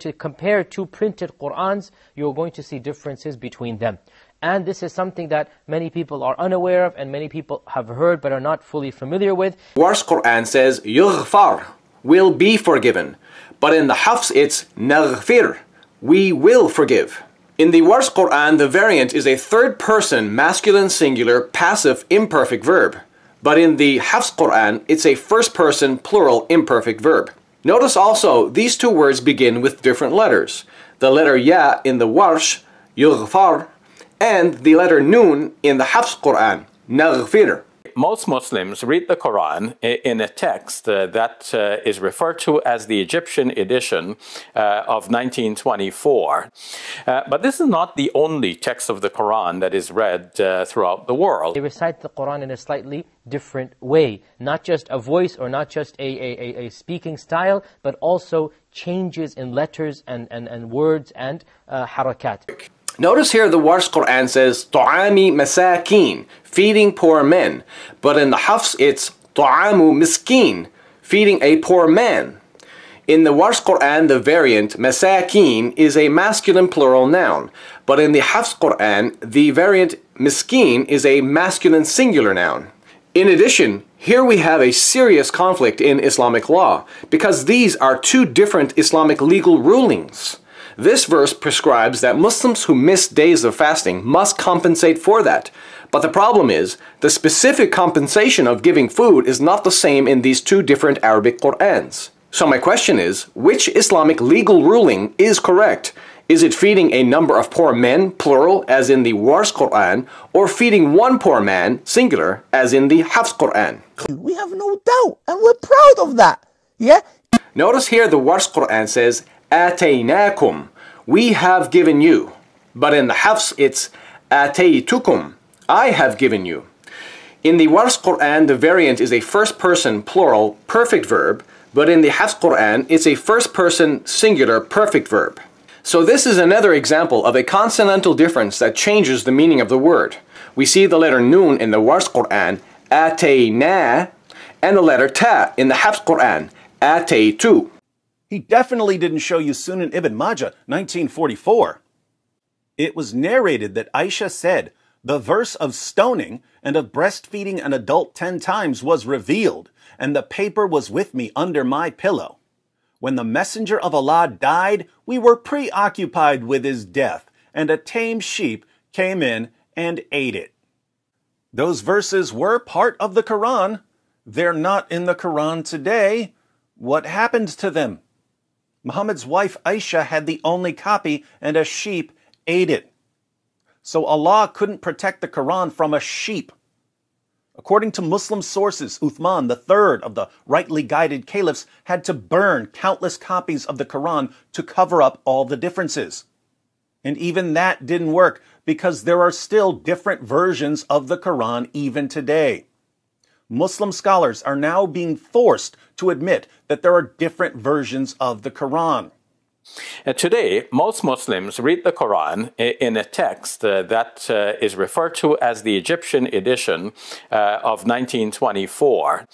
to compare two printed Qur'ans, you're going to see differences between them. And this is something that many people are unaware of and many people have heard but are not fully familiar with. Worse Qur'an says, يغفر, will be forgiven. But in the Hafs it's نغفر, we will forgive. In the worse Qur'an, the variant is a third person masculine singular passive imperfect verb. But in the Hafs Qur'an, it's a first person plural imperfect verb. Notice also these two words begin with different letters. The letter Ya in the Warsh, Yughfar, and the letter Nun in the Hafs Quran, Naghfir. Most Muslims read the Quran in a text uh, that uh, is referred to as the Egyptian edition uh, of 1924. Uh, but this is not the only text of the Quran that is read uh, throughout the world. They recite the Quran in a slightly different way. Not just a voice or not just a, a, a, a speaking style, but also changes in letters and, and, and words and uh, harakat. Notice here the Warsh Quran says, Tu'ami masakin, feeding poor men. But in the Hafs it's Tu'amu miskin, feeding a poor man. In the Warsh Quran, the variant masakin is a masculine plural noun, but in the Hafs Quran, the variant miskin is a masculine singular noun. In addition, here we have a serious conflict in Islamic law, because these are two different Islamic legal rulings. This verse prescribes that Muslims who miss days of fasting must compensate for that. But the problem is, the specific compensation of giving food is not the same in these two different Arabic Qur'ans. So my question is, which Islamic legal ruling is correct? Is it feeding a number of poor men, plural, as in the Wars Quran, or feeding one poor man, singular, as in the Hafs Quran? We have no doubt, and we're proud of that. Yeah? Notice here the Wars Quran says, Ataynakum, we have given you. But in the Hafs, it's Ataytukum, I have given you. In the Wars Quran, the variant is a first person plural perfect verb, but in the Hafs Quran, it's a first person singular perfect verb. So this is another example of a consonantal difference that changes the meaning of the word. We see the letter nun in the Wars Quran, atayna, and the letter ta in the Hafs Quran, ataytu. He definitely didn't show you Sunan ibn Majah, 1944. It was narrated that Aisha said, the verse of stoning and of breastfeeding an adult ten times was revealed, and the paper was with me under my pillow. When the Messenger of Allah died, we were preoccupied with his death, and a tame sheep came in and ate it. Those verses were part of the Quran. They're not in the Quran today. What happened to them? Muhammad's wife Aisha had the only copy, and a sheep ate it. So Allah couldn't protect the Quran from a sheep. According to Muslim sources, Uthman III of the rightly guided caliphs had to burn countless copies of the Quran to cover up all the differences. And even that didn't work because there are still different versions of the Quran even today. Muslim scholars are now being forced to admit that there are different versions of the Quran. Uh, today, most Muslims read the Quran in a text uh, that uh, is referred to as the Egyptian edition of 1924.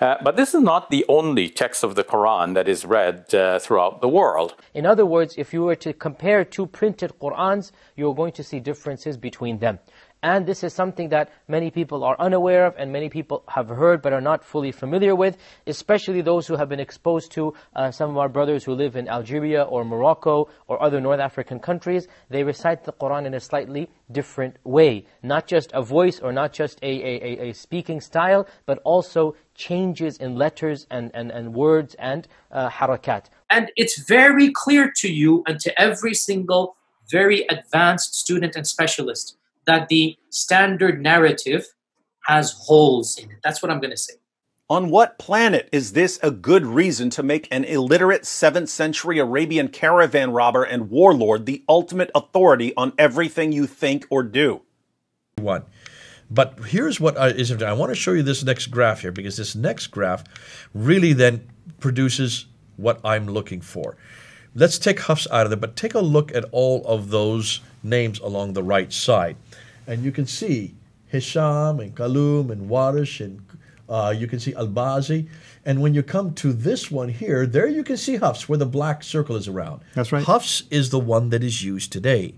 but this is not the only text of the Quran that is read throughout the world. In other words, if you were to compare two printed Qurans, you're going to see differences between them. And this is something that many people are unaware of and many people have heard but are not fully familiar with, especially those who have been exposed to uh, some of our brothers who live in Algeria or Morocco or other North African countries. They recite the Qur'an in a slightly different way. Not just a voice or not just a, a, a, a speaking style, but also changes in letters and, and, and words and uh, harakat. And it's very clear to you and to every single very advanced student and specialist that the standard narrative has holes in it. That's what I'm going to say. On what planet is this a good reason to make an illiterate 7th century Arabian caravan robber and warlord the ultimate authority on everything you think or do? One. But here's what is interesting. I want to show you this next graph here because this next graph really then produces what I'm looking for. Let's take Huffs out of there, but take a look at all of those names along the right side. And you can see Hisham and Kalum and Warish and uh, you can see Al-Bazi. And when you come to this one here, there you can see Huffs, where the black circle is around. That's right. Huffs is the one that is used today.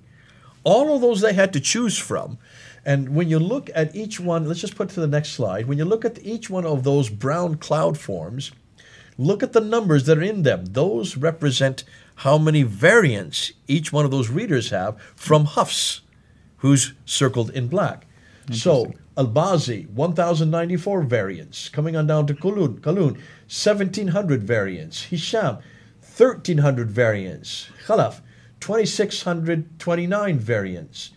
All of those they had to choose from. And when you look at each one, let's just put to the next slide. When you look at each one of those brown cloud forms – Look at the numbers that are in them. Those represent how many variants each one of those readers have from Huff's, who's circled in black. So Al-Bazi, 1,094 variants. Coming on down to Kulun, Kalun, 1,700 variants. Hisham, 1,300 variants. Khalaf, 2,629 variants.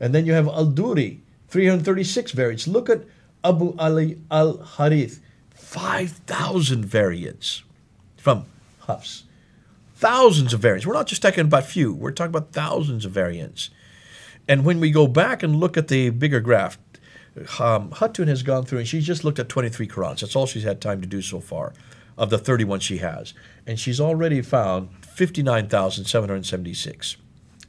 And then you have Al-Duri, 336 variants. Look at Abu Ali Al-Harith, 5,000 variants from Huff's. Thousands of variants. We're not just talking about few. We're talking about thousands of variants. And when we go back and look at the bigger graph, um, Hutton has gone through and she's just looked at 23 Qurans. That's all she's had time to do so far of the 31 she has. And she's already found 59,776.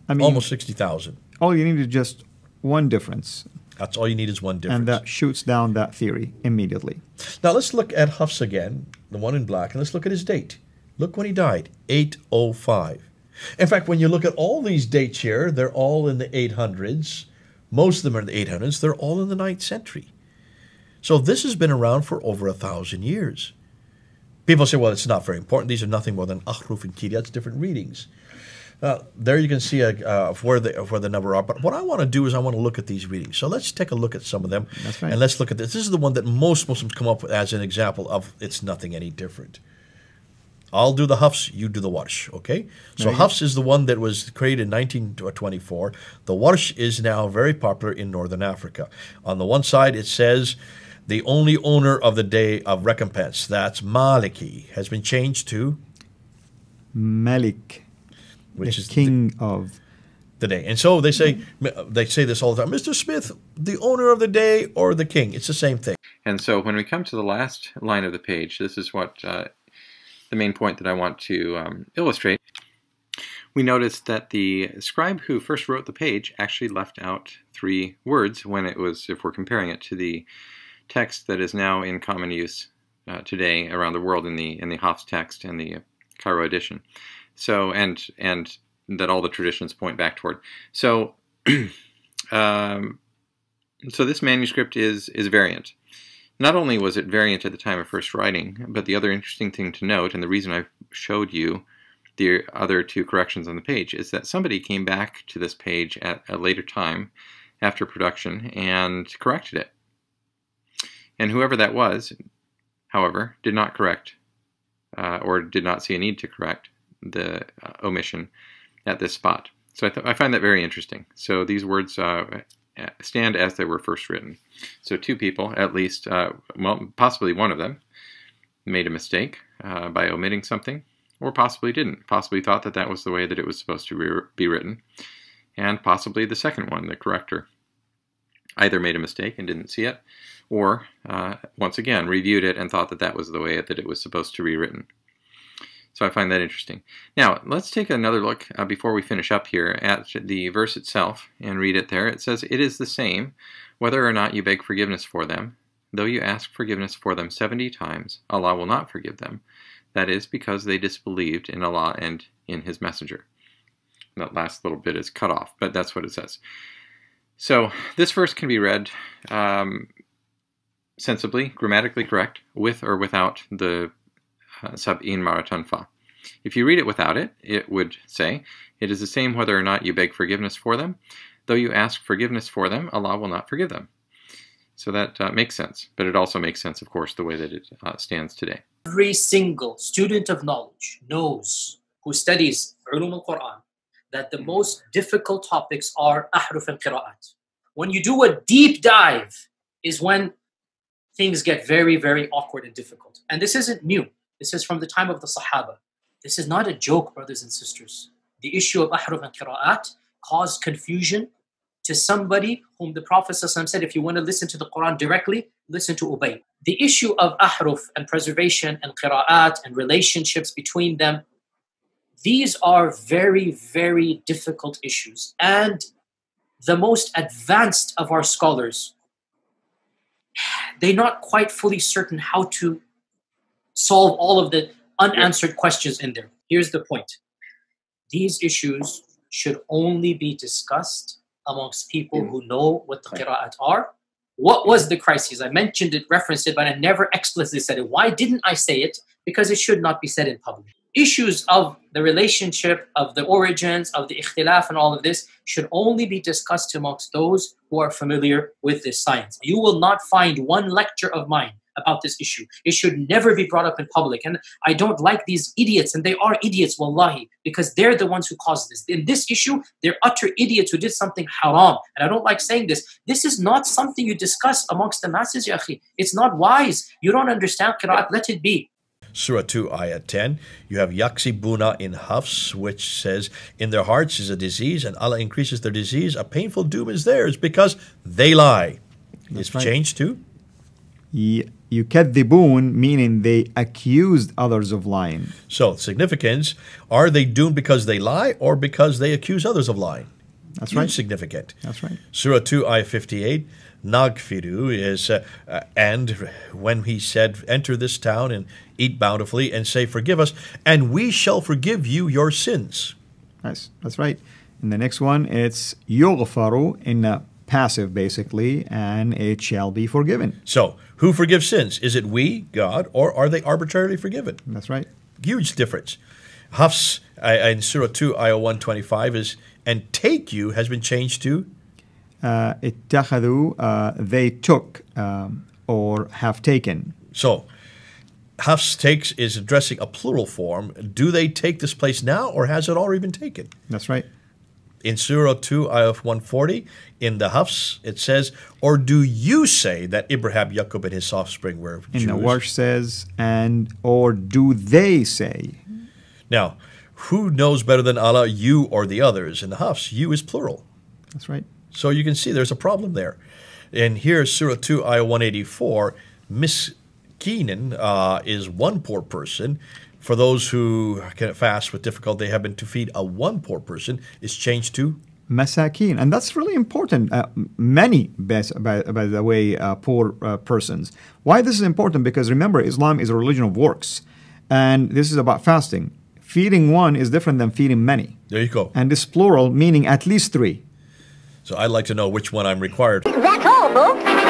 I mean, almost 60,000. All you need is just one difference that's all you need is one difference. And that shoots down that theory immediately. Now let's look at Huffs again, the one in black, and let's look at his date. Look when he died, 805. In fact, when you look at all these dates here, they're all in the 800s. Most of them are in the 800s. They're all in the 9th century. So this has been around for over a thousand years. People say, well, it's not very important. These are nothing more than Achruf and Kiryat's different readings. Uh, there you can see uh, uh, where the where the number are. But what I want to do is I want to look at these readings. So let's take a look at some of them. Right. And let's look at this. This is the one that most Muslims come up with as an example of it's nothing any different. I'll do the Huffs, you do the Warsh, okay? So Huffs is the one that was created in 1924. The Warsh is now very popular in northern Africa. On the one side, it says the only owner of the day of recompense, that's Maliki, has been changed to Malik which the is king the, of the day. And so they say mm-hmm. uh, they say this all the time, Mr. Smith, the owner of the day or the king. It's the same thing. And so when we come to the last line of the page, this is what uh, the main point that I want to um, illustrate. We notice that the scribe who first wrote the page actually left out three words when it was, if we're comparing it to the text that is now in common use uh, today around the world in the in the Hoff's text and the Cairo edition. So and and that all the traditions point back toward. So um, so this manuscript is is variant. Not only was it variant at the time of first writing, but the other interesting thing to note, and the reason I showed you the other two corrections on the page, is that somebody came back to this page at a later time after production and corrected it. And whoever that was, however, did not correct uh, or did not see a need to correct the uh, omission at this spot. So I, th I find that very interesting. So these words uh, stand as they were first written. So two people, at least, uh, well, possibly one of them, made a mistake uh, by omitting something, or possibly didn't, possibly thought that that was the way that it was supposed to be written, and possibly the second one, the corrector, either made a mistake and didn't see it, or, uh, once again, reviewed it and thought that that was the way that it was supposed to be written. So I find that interesting. Now, let's take another look uh, before we finish up here at the verse itself and read it there. It says, It is the same whether or not you beg forgiveness for them. Though you ask forgiveness for them 70 times, Allah will not forgive them. That is because they disbelieved in Allah and in His Messenger. That last little bit is cut off, but that's what it says. So this verse can be read um, sensibly, grammatically correct, with or without the sab'in If you read it without it, it would say, It is the same whether or not you beg forgiveness for them. Though you ask forgiveness for them, Allah will not forgive them. So that uh, makes sense. But it also makes sense, of course, the way that it uh, stands today. Every single student of knowledge knows who studies ulum al Quran that the most difficult topics are ahruf and qira'at. When you do a deep dive, is when things get very, very awkward and difficult. And this isn't new. This is from the time of the Sahaba. This is not a joke, brothers and sisters. The issue of ahruf and qira'at caused confusion to somebody whom the Prophet ﷺ said, if you want to listen to the Quran directly, listen to Ubay. The issue of ahruf and preservation and qira'at and relationships between them, these are very, very difficult issues. And the most advanced of our scholars, they're not quite fully certain how to solve all of the unanswered questions in there. Here's the point these issues should only be discussed amongst people mm. who know what the qira'at are. What mm. was the crisis? I mentioned it, referenced it, but I never explicitly said it. Why didn't I say it? Because it should not be said in public. Issues of the relationship, of the origins, of the ikhtilaf, and all of this should only be discussed amongst those who are familiar with this science. You will not find one lecture of mine about this issue. It should never be brought up in public. And I don't like these idiots, and they are idiots, wallahi, because they're the ones who caused this. In this issue, they're utter idiots who did something haram. And I don't like saying this. This is not something you discuss amongst the masses, Yahi. It's not wise. You don't understand Qira'at. Let it be. Surah 2, Ayah 10. You have Buna in Hafs, which says, In their hearts is a disease, and Allah increases their disease. A painful doom is theirs because they lie. That's it's right. changed too? Yeah. يكذبون meaning they accused others of lying. So significance, are they doomed because they lie or because they accuse others of lying? That's right. Significant. That's right. Surah 2, Ayah 58, Nagfiru is, uh, uh, and when he said, enter this town and eat bountifully and say, forgive us, and we shall forgive you your sins. Nice. That's right. And the next one, it's يغفر in passive basically, and it shall be forgiven. So, who forgives sins? Is it we, God, or are they arbitrarily forgiven? That's right. Huge difference. Hafs in Surah 2, Ayah 125 is, and take you has been changed to? Uh, uh they took um, or have taken. So, Hafs takes is addressing a plural form. Do they take this place now, or has it already been taken? That's right. In Surah 2, Ayah 140, in the Hafs, it says, Or do you say that Ibrahim, Yaqub, and his offspring were Jews? In the Warsh says, And or do they say? Now, who knows better than Allah, you or the others? In the Hafs, you is plural. That's right. So you can see there's a problem there. And here, Surah 2, Ayah 184, Miss Keenan uh, is one poor person, for those who can fast with difficulty having to feed a one poor person, is changed to masakin, and that's really important. Uh, many, by, by, the way, uh, poor uh, persons. Why this is important? Because remember, Islam is a religion of works, and this is about fasting. Feeding one is different than feeding many. There you go. And this plural meaning at least three. So I'd like to know which one I'm required. That's all, folks.